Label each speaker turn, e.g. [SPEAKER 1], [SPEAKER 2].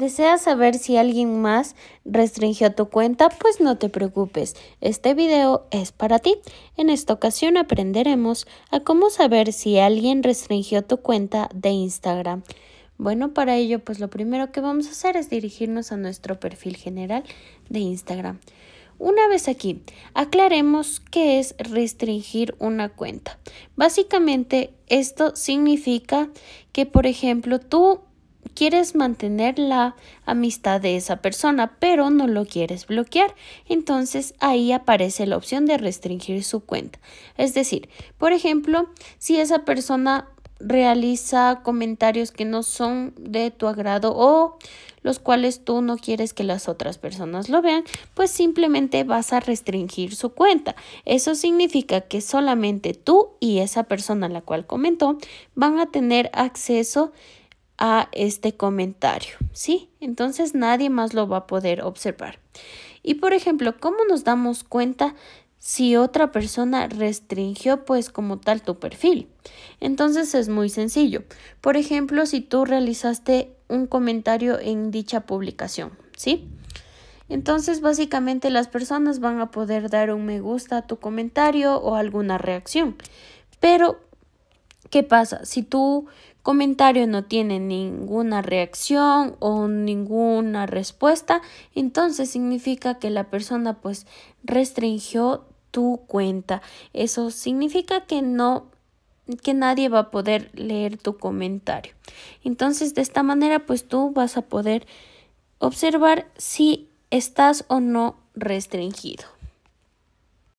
[SPEAKER 1] ¿Deseas saber si alguien más restringió tu cuenta? Pues no te preocupes, este video es para ti. En esta ocasión aprenderemos a cómo saber si alguien restringió tu cuenta de Instagram. Bueno, para ello pues lo primero que vamos a hacer es dirigirnos a nuestro perfil general de Instagram. Una vez aquí, aclaremos qué es restringir una cuenta. Básicamente, esto significa que, por ejemplo, tú quieres mantener la amistad de esa persona, pero no lo quieres bloquear. Entonces ahí aparece la opción de restringir su cuenta. Es decir, por ejemplo, si esa persona realiza comentarios que no son de tu agrado o los cuales tú no quieres que las otras personas lo vean, pues simplemente vas a restringir su cuenta. Eso significa que solamente tú y esa persona a la cual comentó van a tener acceso a este comentario, ¿sí? Entonces nadie más lo va a poder observar. Y por ejemplo, ¿cómo nos damos cuenta si otra persona restringió pues como tal tu perfil? Entonces es muy sencillo. Por ejemplo, si tú realizaste un comentario en dicha publicación, ¿sí? Entonces básicamente las personas van a poder dar un me gusta a tu comentario o alguna reacción. Pero ¿Qué pasa? Si tu comentario no tiene ninguna reacción o ninguna respuesta, entonces significa que la persona pues restringió tu cuenta. Eso significa que no que nadie va a poder leer tu comentario. Entonces, de esta manera pues tú vas a poder observar si estás o no restringido.